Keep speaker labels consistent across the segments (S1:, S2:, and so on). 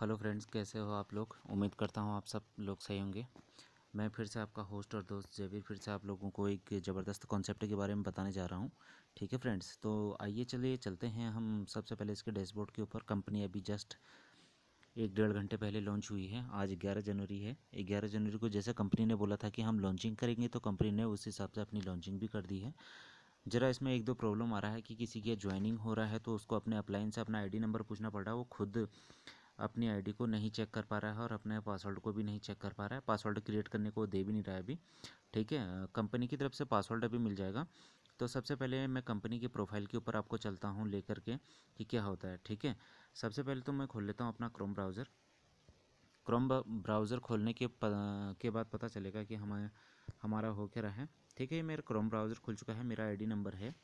S1: hello friends कैसे हो आप लोग उम्मीद करता हूँ आप सब लोग सही होंगे मैं फिर से आपका होस्ट और दोस्त जयवीर फिर से आप लोगों को एक ज़बरदस्त कॉन्सेप्ट के बारे में बताने जा रहा हूँ ठीक है फ्रेंड्स तो आइए चलिए चलते हैं हम सबसे पहले इसके डैशबोर्ड के ऊपर कंपनी अभी जस्ट एक डेढ़ घंटे पहले लॉन्च हुई है आज ग्यारह जनवरी है ग्यारह जनवरी को जैसे कंपनी ने बोला था कि हम लॉन्चिंग करेंगे तो कंपनी ने उस हिसाब से अपनी लॉन्चिंग भी कर दी है ज़रा इसमें एक दो प्रॉब्लम आ रहा है कि किसी की ज्वाइनिंग हो रहा है तो उसको अपने अपलाइन से अपना आईडी नंबर पूछना पड़ रहा है वो खुद अपनी आईडी को नहीं चेक कर पा रहा है और अपने पासवर्ड को भी नहीं चेक कर पा रहा है पासवर्ड क्रिएट करने को दे भी नहीं रहा है अभी ठीक है कंपनी की तरफ से पासवर्ड अभी मिल जाएगा तो सबसे पहले मैं कंपनी की प्रोफाइल के ऊपर आपको चलता हूँ ले करके कि क्या होता है ठीक है सबसे पहले तो मैं खोल लेता हूँ अपना क्रोम ब्राउज़र क्रोम ब्राउज़र खोलने के के बाद पता चलेगा कि हमारे हमारा हो क्या रहा है ठीक है ये मेरा क्रोम ब्राउज़र खुल चुका है मेरा आईडी नंबर है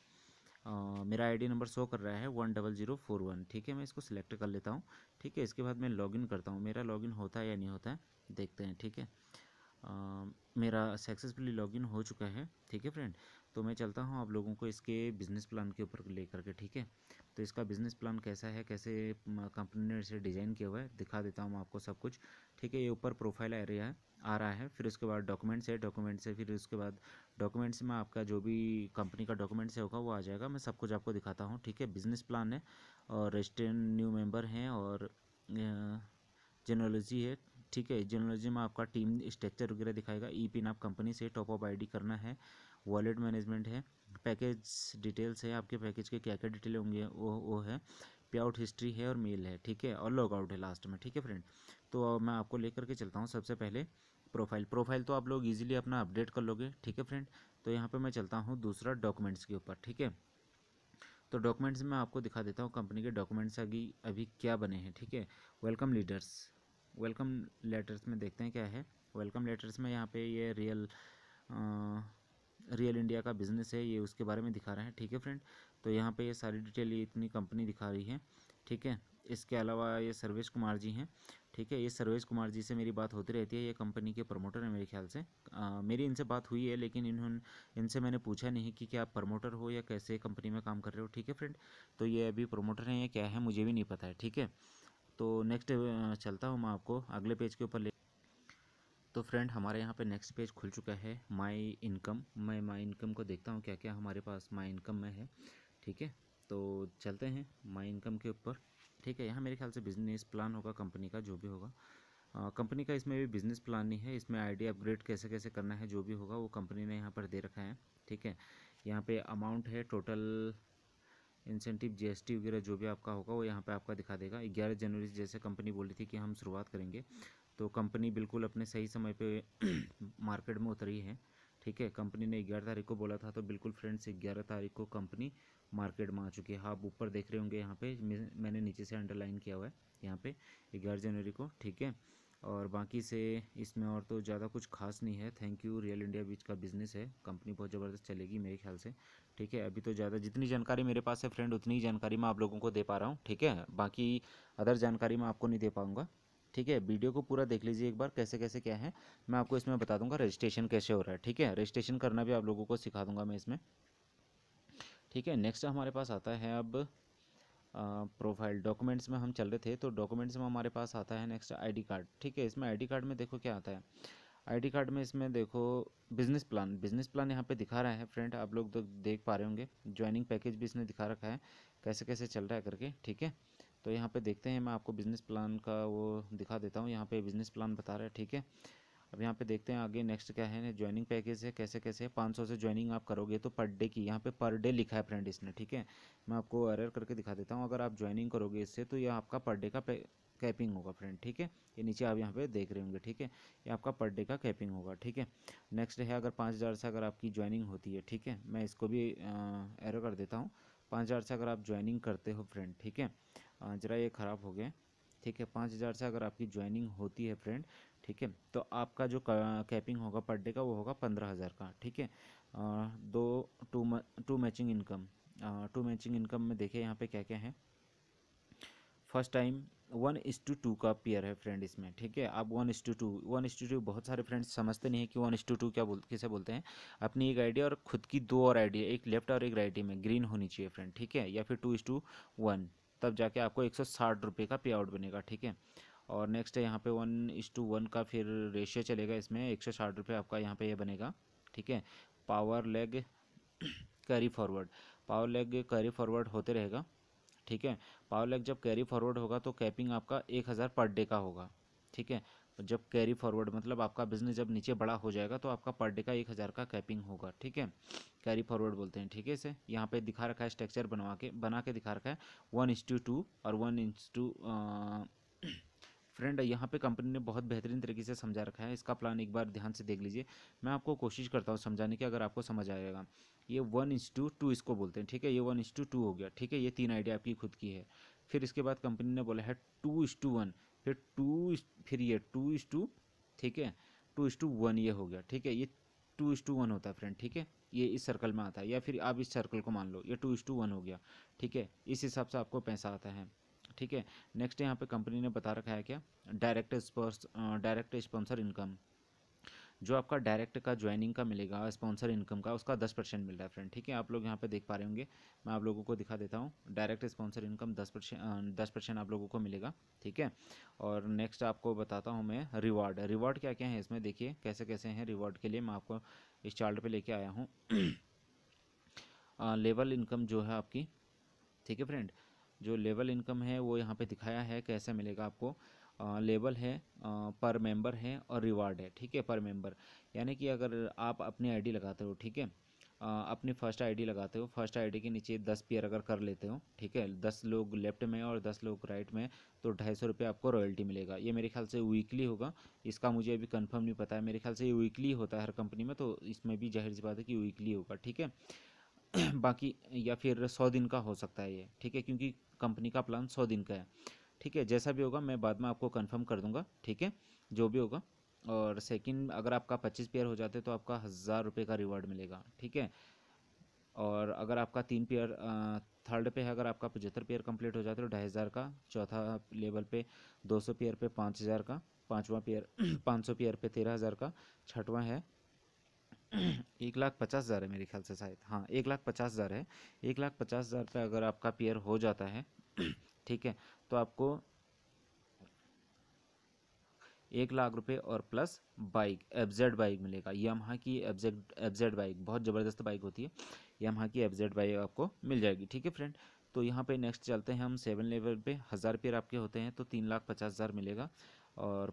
S1: मेरा आईडी नंबर शो कर रहा है one double zero four one ठीक है मैं इसको सिलेक्ट कर लेता हूँ ठीक है इसके बाद मैं लॉगिन करता हूँ मेरा लॉगिन होता है या नहीं होता है देखते हैं ठीक है आ, मेरा सक्सेसफुली लॉगिन हो चुका है ठीक है फ्रेंड तो मैं चलता हूँ आप लोगों को इसके बिज़नेस प्लान के ऊपर लेकर के ठीक है तो इसका बिज़नेस प्लान कैसा है कैसे कंपनी ने इसे डिज़ाइन किया हुआ है दिखा देता हूँ आपको सब कुछ ठीक है ये ऊपर प्रोफाइल एरिया है आ रहा है फिर उसके बाद डॉक्यूमेंट्स है डॉक्यूमेंट्स है फिर उसके बाद डॉक्यूमेंट्स में आपका जो भी कंपनी का डॉक्यूमेंट्स होगा वो आ जाएगा मैं सब कुछ आपको दिखाता हूँ ठीक है बिज़नेस प्लान है और रजिस्टर्ड न्यू मेम्बर हैं और जर्नोलॉजी है ठीक है जर्नोलॉजी में आपका टीम स्ट्रक्चर वगैरह दिखाएगा ई e पिन आप कंपनी से टॉप ऑफ आईडी करना है वॉलेट मैनेजमेंट है पैकेज डिटेल्स है आपके पैकेज के क्या क्या डिटेल होंगे वो वो है पे आउट हिस्ट्री है और मेल है ठीक है और लॉगआउट है लास्ट में ठीक है फ्रेंड तो मैं आपको लेकर के चलता हूँ सबसे पहले प्रोफाइल प्रोफाइल तो आप लोग इजीली अपना अपडेट कर लोगे ठीक है फ्रेंड तो यहाँ पे मैं चलता हूँ दूसरा डॉक्यूमेंट्स के ऊपर ठीक है तो डॉक्यूमेंट्स में आपको दिखा देता हूँ कंपनी के डॉक्यूमेंट्स अभी अभी क्या बने हैं ठीक है वेलकम लीडर्स वेलकम लेटर्स में देखते हैं क्या है वेलकम लेटर्स में यहाँ पे ये रियल आ, रियल इंडिया का बिज़नेस है ये उसके बारे में दिखा रहे हैं ठीक है फ्रेंड तो यहाँ पे ये सारी डिटेल ये इतनी कंपनी दिखा रही है ठीक है इसके अलावा ये सर्वेश कुमार जी हैं ठीक है ये सर्वेश कुमार जी से मेरी बात होती रहती है ये कंपनी के प्रमोटर हैं मेरे ख्याल से आ, मेरी इनसे बात हुई है लेकिन इन्होंने इनसे मैंने पूछा नहीं कि क्या आप प्रमोटर हो या कैसे कंपनी में काम कर रहे हो ठीक है फ्रेंड तो ये अभी प्रमोटर हैं या क्या है मुझे भी नहीं पता है ठीक है तो नेक्स्ट चलता हूँ मैं आपको अगले पेज के ऊपर ले तो फ्रेंड हमारे यहाँ पे नेक्स्ट पेज खुल चुका है माय इनकम मैं माय इनकम को देखता हूँ क्या क्या हमारे पास माय इनकम में है ठीक है तो चलते हैं माय इनकम के ऊपर ठीक है यहाँ मेरे ख्याल से बिज़नेस प्लान होगा कंपनी का जो भी होगा कंपनी का इसमें भी बिज़नेस प्लान नहीं है इसमें आई अपग्रेड कैसे कैसे करना है जो भी होगा वो कंपनी ने यहाँ पर दे रखा है ठीक है यहाँ पर अमाउंट है टोटल इंसेंटिव जीएसटी वगैरह जो भी आपका होगा वो यहाँ पे आपका दिखा देगा ग्यारह जनवरी से जैसे कंपनी बोली थी कि हम शुरुआत करेंगे तो कंपनी बिल्कुल अपने सही समय पे मार्केट में उतरी है ठीक है कंपनी ने ग्यारह तारीख को बोला था तो बिल्कुल फ्रेंड्स ग्यारह तारीख को कंपनी मार्केट में आ चुकी है आप ऊपर देख रहे होंगे यहाँ पे मैंने नीचे से अंडरलाइन किया हुआ है यहाँ पे ग्यारह जनवरी को ठीक है और बाकी से इसमें और तो ज़्यादा कुछ खास नहीं है थैंक यू रियल इंडिया बीच का बिज़नेस है कंपनी बहुत ज़बरदस्त चलेगी मेरे ख्याल से ठीक है अभी तो ज़्यादा जितनी जानकारी मेरे पास है फ्रेंड उतनी ही जानकारी मैं आप लोगों को दे पा रहा हूँ ठीक है बाकी अदर जानकारी मैं आपको नहीं दे पाऊँगा ठीक है वीडियो को पूरा देख लीजिए एक बार कैसे कैसे क्या है मैं आपको इसमें बता दूंगा रजिस्ट्रेशन कैसे हो रहा है ठीक है रजिस्ट्रेशन करना भी आप लोगों को सिखा दूंगा मैं इसमें ठीक है नेक्स्ट हमारे पास आता है अब प्रोफाइल डॉक्यूमेंट्स में हम चल रहे थे तो डॉक्यूमेंट्स में हमारे पास आता है नेक्स्ट आई कार्ड ठीक है इसमें आई कार्ड में देखो क्या आता है आई कार्ड में इसमें देखो बिजनेस प्लान बिजनेस प्लान यहाँ पे दिखा रहा है फ्रेंड आप लोग तो देख पा रहे होंगे ज्वाइनिंग पैकेज भी इसने दिखा रखा है कैसे कैसे चल रहा है करके ठीक है तो यहाँ पे देखते हैं मैं आपको बिज़नेस प्लान का वो दिखा देता हूँ यहाँ पे बिज़नेस प्लान बता रहा है ठीक है अब यहाँ पे देखते हैं आगे नेक्स्ट क्या है ज्वाइनिंग पैकेज है कैसे कैसे पाँच सौ से ज्वाइनिंग आप करोगे तो पर डे की यहाँ पे पर डे लिखा है फ्रेंड इसने ठीक है मैं आपको एरर करके दिखा देता हूँ अगर आप ज्वाइनिंग करोगे इससे तो यह आपका पर डे का कैपिंग होगा फ्रेंड ठीक है ये नीचे आप यहाँ पे देख रहे होंगे ठीक है ये आपका पर डे का कैपिंग होगा ठीक है नेक्स्ट है अगर पाँच हज़ार से अगर आपकी ज्वाइनिंग होती है ठीक है मैं इसको भी एरो कर देता हूँ पाँच हज़ार से अगर आप ज्वाइनिंग करते हो फ्रेंड ठीक है ज़रा ये ख़राब हो गए ठीक है पाँच हज़ार से अगर आपकी ज्वाइनिंग होती है फ्रेंड ठीक है तो आपका जो कैपिंग होगा पर डे का वो होगा पंद्रह हज़ार का ठीक है दो two two matching income two matching income में देखिए यहाँ पे क्या क्या है first time one is to two का पेयर है फ्रेंड इसमें ठीक है आप one is to two one is to two बहुत सारे फ्रेंड्स समझते नहीं है कि वन इस टू टू क्या बोल किसे बोलते हैं अपनी एक आइडिया और खुद की दो और आइडिया एक लेफ्ट और एक राइट में ग्रीन होनी चाहिए फ्रेंड ठीक है या फिर टू इस टू वन तब जाके आपको एक सौ साठ रुपये का पे आउट बनेगा ठीक है और नेक्स्ट है यहाँ पे वन इस टू वन का फिर रेशियो चलेगा इसमें एक सौ साठ रुपये आपका यहाँ पे ये यह बनेगा ठीक है power leg carry forward power leg carry forward होते रहेगा ठीक है पावर लेग जब कैरी फॉरवर्ड होगा तो कैपिंग आपका एक हज़ार पर डे का होगा ठीक है जब कैरी फॉरवर्ड मतलब आपका बिजनेस जब नीचे बड़ा हो जाएगा तो आपका पर डे का एक हज़ार का कैपिंग होगा ठीक है कैरी फॉरवर्ड बोलते हैं ठीक है इसे यहाँ पे दिखा रखा है स्ट्रक्चर बनवा के बना के दिखा रखा है वन इंस टू टू और वन इंस टू फ्रेंड यहाँ पे कंपनी ने बहुत बेहतरीन तरीके से समझा रखा है इसका प्लान एक बार ध्यान से देख लीजिए मैं आपको कोशिश करता हूँ समझाने की अगर आपको समझ आएगा ये वन इंस टू टू इसको बोलते हैं ठीक है ये वन इंस टू टू हो गया ठीक है ये तीन आइडिया आपकी खुद की है फिर इसके बाद कंपनी ने बोला है टू इस टू वन फिर टू फिर ये टू इज टू ठीक है टू इज टू वन ये हो गया ठीक है ये टू इज टू वन होता है फ्रेंड ठीक है ये इस सर्कल में आता है या फिर आप इस सर्कल को मान लो ये टू इज टू वन हो गया ठीक है इस हिसाब से आपको पैसा आता है ठीक है नेक्स्ट यहाँ पे कंपनी ने बता रखा है क्या direct spurs direct sponsor income जो आपका डायरेक्ट का ज्वाइनिंग का मिलेगा स्पॉन्सर इनकम का उसका दस परसेंट मिल रहा है फ्रेंड ठीक है आप लोग यहाँ पे देख पा रहे होंगे मैं आप लोगों को दिखा देता हूँ डायरेक्ट स्पॉन्सर इनकम दस परसेंट दस परसेंट आप लोगों को मिलेगा ठीक है और नेक्स्ट आपको बताता हूँ मैं रिवॉर्ड रिवॉर्ड क्या क्या है इसमें देखिए कैसे कैसे हैं रिवॉर्ड के लिए मैं आपको इस चार्ट पर लेके आया हूँ लेवल इनकम जो है आपकी ठीक है फ्रेंड जो लेवल इनकम है वो यहाँ पे दिखाया है कैसे मिलेगा आपको लेवल है पर मेंबर है और रिवार्ड है ठीक है पर मेंबर यानी कि अगर आप अपनी आईडी लगाते हो ठीक है अपनी फर्स्ट आईडी लगाते हो फर्स्ट आईडी के नीचे दस पेयर अगर कर लेते हो ठीक है दस लोग लेफ्ट में और दस लोग राइट में तो ढाई सौ रुपये आपको रॉयल्टी मिलेगा ये मेरे ख्याल से वीकली होगा इसका मुझे अभी कंफर्म नहीं पता है मेरे ख्याल से ये वीकली होता है हर कंपनी में तो इसमें भी जाहिर सी बात है कि वीकली होगा ठीक है बाकी या फिर सौ दिन का हो सकता है ये ठीक है क्योंकि कंपनी का प्लान सौ दिन का है ठीक है जैसा भी होगा मैं बाद में आपको कन्फर्म कर दूँगा ठीक है जो भी होगा और सेकेंड अगर आपका पच्चीस पेयर हो जाते तो आपका हज़ार रुपये का रिवॉर्ड मिलेगा ठीक है और अगर आपका तीन पेयर थर्ड पे है अगर आपका पचहत्तर पेयर कंप्लीट हो जाते तो ढाई हज़ार का चौथा लेवल पे दो सौ पेयर पे पाँच हज़ार का पाँचवा पेयर पाँच सौ पेयर पे तेरह हज़ार का छठवा है एक लाख पचास हज़ार है मेरे ख्याल से शायद हाँ एक लाख पचास हज़ार है एक लाख पचास हज़ार पे अगर आपका पेयर हो जाता है ठीक है तो आपको एक लाख रुपए और प्लस बाइक एफजेड बाइक मिलेगा यामहा की एफजेड एफजेड बाइक बहुत ज़बरदस्त बाइक होती है यामहा की एफजेड बाइक आपको मिल जाएगी ठीक है फ्रेंड तो यहाँ पे नेक्स्ट चलते हैं हम सेवन लेवल पे हज़ार पेयर आपके होते हैं तो तीन लाख पचास हज़ार मिलेगा और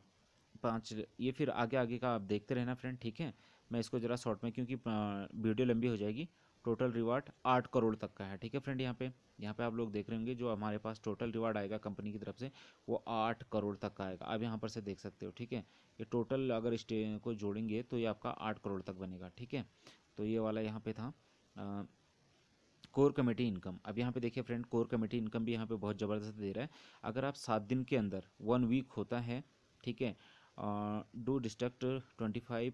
S1: पाँच ये फिर आगे आगे का आप देखते रहना फ्रेंड ठीक है मैं इसको ज़रा शॉर्ट में क्योंकि वीडियो लंबी हो जाएगी टोटल रिवार्ड आठ करोड़ तक का है ठीक है फ्रेंड यहाँ पे यहाँ पे आप लोग देख रहे होंगे जो हमारे पास टोटल रिवार्ड आएगा कंपनी की तरफ से वो आठ करोड़ तक का आएगा आप यहाँ पर से देख सकते हो ठीक है ये टोटल अगर इस को जोड़ेंगे तो ये आपका आठ करोड़ तक बनेगा ठीक है तो ये वाला यहाँ पे था आ, कोर कमेटी इनकम अब यहाँ पे देखिए फ्रेंड कोर कमेटी इनकम भी यहाँ पे बहुत ज़बरदस्त दे रहा है अगर आप सात दिन के अंदर वन वीक होता है ठीक है do distract twenty five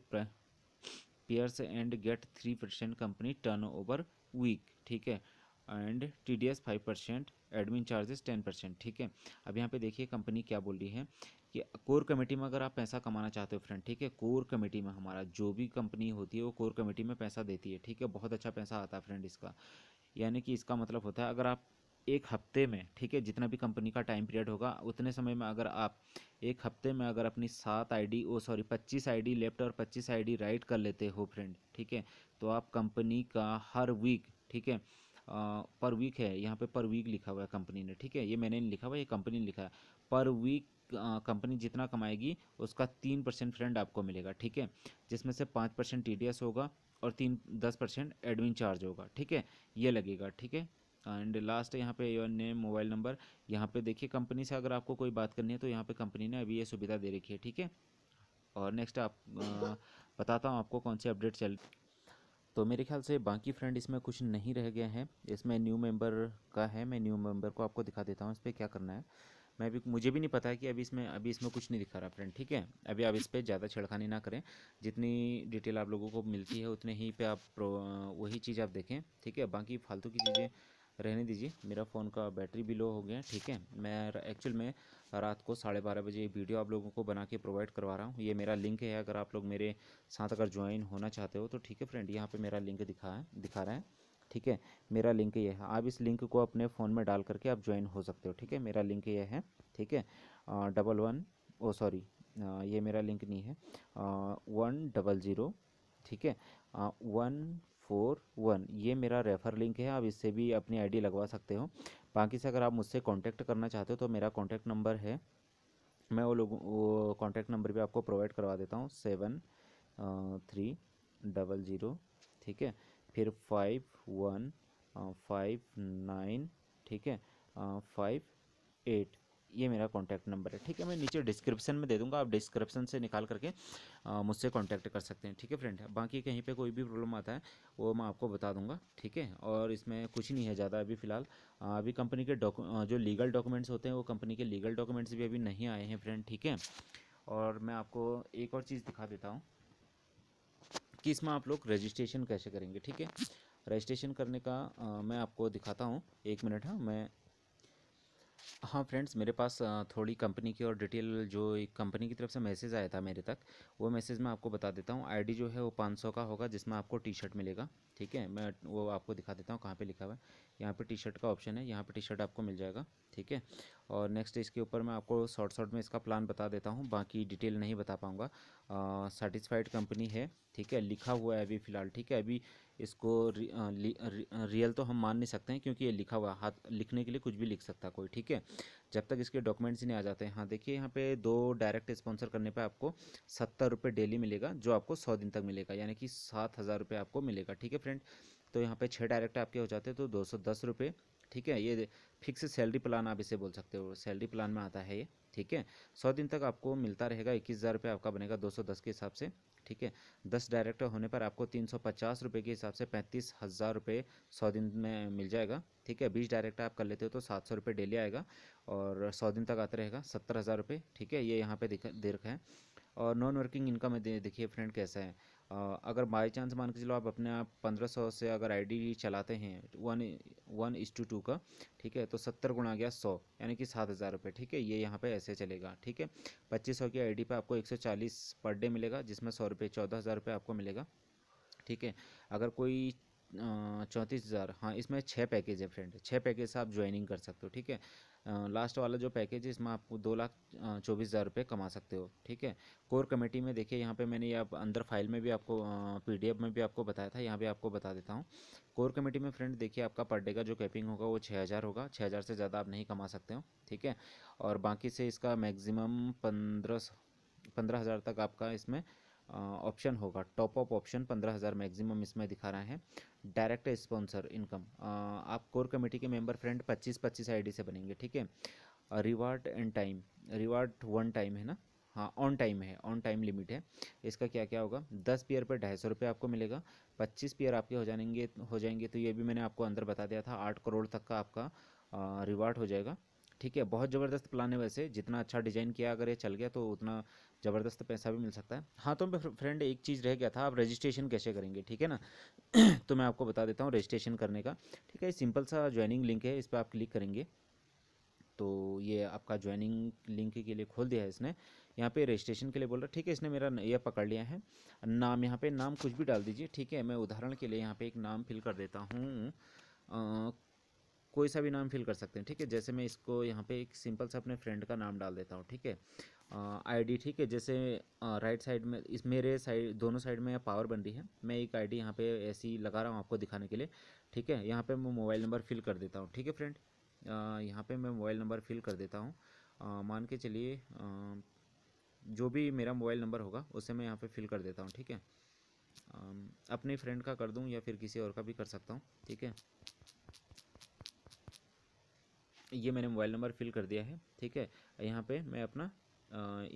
S1: pairs and get three percent company turnover week ठीक है and T D S five percent admin charges ten percent ठीक है अब यहाँ पे देखिए कंपनी क्या बोल रही है कि कोर कमेटी में अगर आप पैसा कमाना चाहते हो फ्रेंड ठीक है कोर कमेटी में हमारा जो भी कंपनी होती है वो कोर कमेटी में पैसा देती है ठीक है बहुत अच्छा पैसा आता है फ्रेंड इसका यानी कि इसका मतलब होता है अगर आप एक हफ्ते में ठीक है जितना भी कंपनी का टाइम पीरियड होगा उतने समय में अगर आप एक हफ्ते में अगर अपनी सात आईडी ओ सॉरी पच्चीस आईडी लेफ्ट और पच्चीस आईडी राइट कर लेते हो फ्रेंड ठीक है तो आप कंपनी का हर वीक ठीक है पर वीक है यहाँ पे पर वीक लिखा हुआ है कंपनी ने ठीक है ये मैंने नहीं लिखा हुआ ये कंपनी ने लिखा है पर वीक कंपनी जितना कमाएगी उसका तीन परसेंट फ्रेंड आपको मिलेगा ठीक है जिसमें से पाँच परसेंट टी होगा और तीन दस परसेंट एडमिन चार्ज होगा ठीक है ये लगेगा ठीक है एंड लास्ट यहाँ पे योर नेम मोबाइल नंबर यहाँ पे देखिए कंपनी से अगर आपको कोई बात करनी है तो यहाँ पे कंपनी ने अभी ये सुविधा दे रखी है ठीक है और नेक्स्ट आप बताता हूँ आपको कौन सी अपडेट चल तो मेरे ख्याल से बाकी फ्रेंड इसमें कुछ नहीं रह गया है इसमें न्यू मेम्बर का है मैं न्यू मेम्बर को आपको दिखा देता हूँ इस पर क्या करना है मैं भी मुझे भी नहीं पता है कि अभी इसमें अभी इसमें कुछ नहीं दिखा रहा फ्रेंड ठीक है अभी आप इस पर ज़्यादा छेड़खानी ना करें जितनी डिटेल आप लोगों को मिलती है उतने ही पे आप वही चीज़ आप देखें ठीक है बाकी फालतू की चीज़ें रहने दीजिए मेरा फ़ोन का बैटरी भी लो हो गया ठीक है मैं एक्चुअल में रात को साढ़े बारह बजे वीडियो आप लोगों को बना के प्रोवाइड करवा रहा हूँ ये मेरा लिंक है अगर आप लोग मेरे साथ अगर ज्वाइन होना चाहते हो तो ठीक है फ्रेंड यहाँ पर मेरा लिंक दिखा है दिखा रहा है ठीक है मेरा लिंक ये है आप इस लिंक को अपने फ़ोन में डाल करके आप ज्वाइन हो सकते हो ठीक है मेरा लिंक ये है ठीक है डबल वन ओ सॉरी ये मेरा लिंक नहीं है वन डबल ज़ीरो ठीक है वन फोर वन ये मेरा रेफ़र लिंक है आप इससे भी अपनी आईडी लगवा सकते हो बाकी से अगर आप मुझसे कांटेक्ट करना चाहते हो तो मेरा कांटेक्ट नंबर है मैं वो लोगों वो कॉन्टैक्ट नंबर भी आपको प्रोवाइड करवा देता हूँ सेवन थ्री डबल ज़ीरो ठीक है फिर फाइव वन फाइव नाइन ठीक है फाइव एट ये मेरा कॉन्टैक्ट नंबर है ठीक है मैं नीचे डिस्क्रिप्शन में दे दूंगा आप डिस्क्रिप्शन से निकाल करके मुझसे कॉन्टैक्ट कर सकते हैं ठीक है फ्रेंड बाकी कहीं पर कोई भी प्रॉब्लम आता है वो मैं आपको बता दूंगा ठीक है और इसमें कुछ नहीं है ज़्यादा अभी फ़िलहाल अभी कंपनी के जो लीगल डॉक्यूमेंट्स होते हैं वो कंपनी के लीगल डॉक्यूमेंट्स भी अभी नहीं आए हैं फ्रेंड ठीक है और मैं आपको एक और चीज़ दिखा देता हूँ कि इसमें आप लोग रजिस्ट्रेशन कैसे करेंगे ठीक है रजिस्ट्रेशन करने का आ, मैं आपको दिखाता हूँ एक मिनट हाँ मैं हाँ फ्रेंड्स मेरे पास थोड़ी कंपनी की और डिटेल जो एक कंपनी की तरफ से मैसेज आया था मेरे तक वो मैसेज मैं आपको बता देता हूँ आईडी जो है वो 500 का होगा जिसमें आपको टी शर्ट मिलेगा ठीक है मैं वो आपको दिखा देता हूँ कहाँ पे लिखा हुआ है यहाँ पे टी शर्ट का ऑप्शन है यहाँ पे टी शर्ट आपको मिल जाएगा ठीक है और नेक्स्ट इसके ऊपर मैं आपको शॉर्ट शॉर्ट में इसका प्लान बता देता हूँ बाकी डिटेल नहीं बता पाऊँगा सेटिस्फाइड कंपनी है ठीक है लिखा हुआ है अभी फ़िलहाल ठीक है अभी इसको रि, आ, रि, रियल तो हम मान नहीं सकते हैं क्योंकि ये लिखा हुआ हाथ लिखने के लिए कुछ भी लिख सकता कोई ठीक है जब तक इसके डॉक्यूमेंट्स नहीं आ जाते हैं हाँ देखिए यहाँ पे दो डायरेक्ट स्पॉन्सर करने पे आपको सत्तर रुपये डेली मिलेगा जो आपको सौ दिन तक मिलेगा यानी कि सात हज़ार रुपये आपको मिलेगा ठीक है फ्रेंड तो यहाँ पे छः डायरेक्ट आपके हो जाते हैं तो दो सौ दस रुपये ठीक है ये फिक्स सैलरी प्लान आप इसे बोल सकते हो सैलरी प्लान में आता है ये ठीक है सौ दिन तक आपको मिलता रहेगा इक्कीस हज़ार रुपये आपका बनेगा दो सौ दस के हिसाब से ठीक है दस डायरेक्ट होने पर आपको तीन सौ पचास रुपये के हिसाब से पैंतीस हज़ार रुपये सौ दिन में मिल जाएगा ठीक है बीस डायरेक्ट आप कर लेते हो तो सात सौ रुपये डेली आएगा और सौ दिन तक आता रहेगा सत्तर हज़ार रुपये ठीक है ये यहाँ पर दे रखा है और नॉन वर्किंग इनकम देखिए फ्रेंड कैसा है अगर बाई चांस मान के चलो आप अपने आप पंद्रह सौ से अगर आईडी चलाते हैं one one is to two का ठीक है तो सत्तर गुणा गया सौ यानी कि सात हज़ार रुपये ठीक है ये यहाँ पे ऐसे चलेगा ठीक है पच्चीस सौ की आईडी पे आपको एक सौ चालीस पर डे मिलेगा जिसमें सौ रुपये चौदह हज़ार रुपये आपको मिलेगा ठीक है अगर कोई चौंतीस हज़ार हाँ इसमें छः पैकेज है फ्रेंड छः पैकेज से आप ज्वाइनिंग कर सकते हो ठीक है लास्ट वाला जो पैकेज है इसमें आपको दो लाख चौबीस हज़ार रुपये कमा सकते हो ठीक है कोर कमेटी में देखिए यहाँ पे मैंने आप अंदर फाइल में भी आपको पीडीएफ में भी आपको बताया था यहाँ भी आपको बता देता हूँ कोर कमेटी में फ्रेंड देखिए आपका पर डे का जो कैपिंग होगा वो छः हज़ार होगा छः हज़ार से ज़्यादा आप नहीं कमा सकते हो ठीक है और बाकी से इसका मैगजिम पंद्रह पंद्रह हज़ार तक आपका इसमें ऑप्शन होगा टॉप अप ऑप्शन पंद्रह हज़ार मैगजिमम इसमें दिखा रहा है डायरेक्ट स्पॉन्सर इनकम आप कोर कमेटी के मेंबर फ्रेंड पच्चीस पच्चीस आईडी से बनेंगे ठीक है reward and time reward one time है ना हाँ ऑन टाइम है ऑन टाइम लिमिट है इसका क्या क्या होगा दस पीयर पर ढाई सौ रुपये आपको मिलेगा पच्चीस पेयर आपके हो जाएंगे हो जाएंगे तो ये भी मैंने आपको अंदर बता दिया था आठ करोड़ तक का आपका रिवार्ड हो जाएगा ठीक है बहुत ज़बरदस्त प्लान है वैसे जितना अच्छा डिज़ाइन किया अगर ये चल गया तो उतना ज़बरदस्त पैसा भी मिल सकता है हाँ तो मैं फ्रेंड एक चीज़ रह गया था आप रजिस्ट्रेशन कैसे करेंगे ठीक है ना तो मैं आपको बता देता हूँ रजिस्ट्रेशन करने का ठीक है सिंपल सा ज्वाइनिंग लिंक है इस पर आप क्लिक करेंगे तो ये आपका ज्वाइनिंग लिंक के लिए खोल दिया है इसने यहाँ पे रजिस्ट्रेशन के लिए बोल रहा ठीक है इसने मेरा यह पकड़ लिया है नाम यहाँ पे नाम कुछ भी डाल दीजिए ठीक है मैं उदाहरण के लिए यहाँ पे एक नाम फिल कर देता हूँ कोई सा भी नाम फिल कर सकते हैं ठीक है जैसे मैं इसको यहाँ पे एक सिंपल सा अपने फ्रेंड का नाम डाल देता हूँ ठीक है आईडी ठीक है जैसे राइट साइड में इस मेरे साइड दोनों साइड में पावर बन रही है मैं एक आईडी डी यहाँ पर ऐसी लगा रहा हूँ आपको दिखाने के लिए ठीक है यहाँ पर मैं मोबाइल नंबर फिल कर देता हूँ ठीक है फ्रेंड यहाँ पर मैं मोबाइल नंबर फिल कर देता हूँ मान के चलिए जो भी मेरा मोबाइल नंबर होगा उसे मैं यहाँ पर फिल कर देता हूँ ठीक है अपने फ्रेंड का कर दूँ या फिर किसी और का भी कर सकता हूँ ठीक है ये मैंने मोबाइल नंबर फिल कर दिया है ठीक है यहाँ पे मैं अपना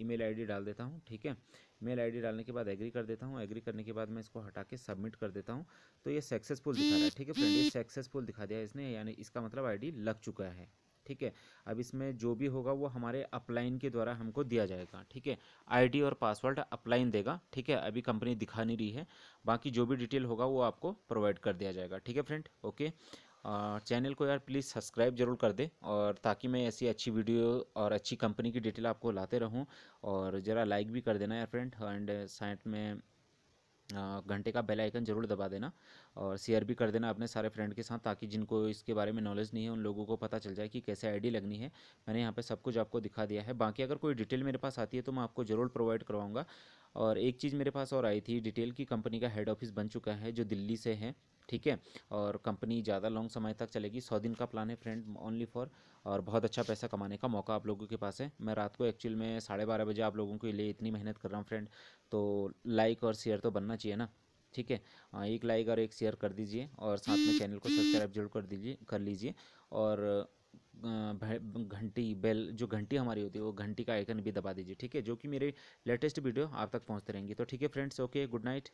S1: ईमेल आईडी डाल देता हूँ ठीक है मेल आईडी डालने के बाद एग्री कर देता हूँ एग्री करने के बाद मैं इसको हटा के सबमिट कर देता हूँ तो ये सक्सेसफुल दिखा रहा है ठीक है फ्रेंड ये सक्सेसफुल दिखा दिया इसने यानी इसका मतलब आई लग चुका है ठीक है अब इसमें जो भी होगा वो हमारे अपलाइन के द्वारा हमको दिया जाएगा ठीक है आईडी और पासवर्ड अपलाइन देगा ठीक है अभी कंपनी दिखा नहीं रही है बाकी जो भी डिटेल होगा वो आपको प्रोवाइड कर दिया जाएगा ठीक है फ्रेंड ओके चैनल को यार प्लीज़ सब्सक्राइब जरूर कर दे और ताकि मैं ऐसी अच्छी वीडियो और अच्छी कंपनी की डिटेल आपको लाते रहूँ और ज़रा लाइक भी कर देना यार फ्रेंड एंड साइट में घंटे का बेल आइकन ज़रूर दबा देना और शेयर भी कर देना अपने सारे फ्रेंड के साथ ताकि जिनको इसके बारे में नॉलेज नहीं है उन लोगों को पता चल जाए कि कैसे आईडी लगनी है मैंने यहाँ पे सब कुछ आपको दिखा दिया है बाकी अगर कोई डिटेल मेरे पास आती है तो मैं आपको ज़रूर प्रोवाइड करवाऊँगा और एक चीज़ मेरे पास और आई थी डिटेल की कंपनी का हेड ऑफिस बन चुका है जो दिल्ली से है ठीक है और कंपनी ज़्यादा लॉन्ग समय तक चलेगी सौ दिन का प्लान है फ्रेंड ओनली फॉर और बहुत अच्छा पैसा कमाने का मौका आप लोगों के पास है मैं रात को एक्चुअल में साढ़े बारह बजे आप लोगों के लिए इतनी मेहनत कर रहा हूँ फ्रेंड तो लाइक और शेयर तो बनना चाहिए ना ठीक है हाँ, एक लाइक और एक शेयर कर दीजिए और साथ में चैनल को सब्सक्राइब जरूर कर दीजिए कर लीजिए और घंटी बेल जो घंटी हमारी होती है वो घंटी का आइकन भी दबा दीजिए ठीक है जो कि मेरे लेटेस्ट वीडियो आप तक पहुंचते रहेंगे तो ठीक है फ्रेंड्स ओके गुड नाइट